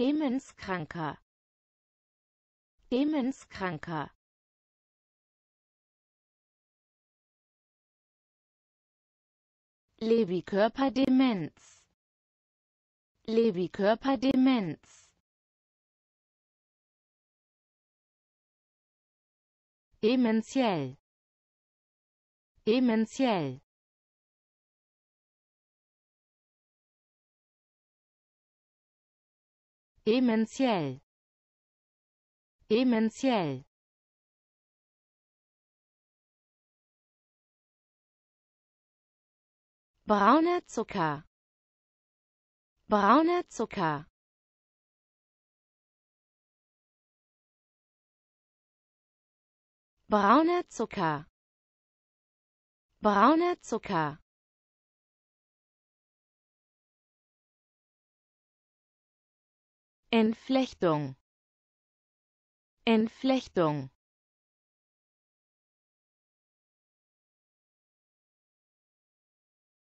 Demenskranker Demenskranker Levikörperdemenz Levikörperdemenz Demenziell Dementiell Emenziell. Emenziell. Brauner Zucker. Brauner Zucker. Brauner Zucker. Brauner Zucker. Entflechtung Entflechtung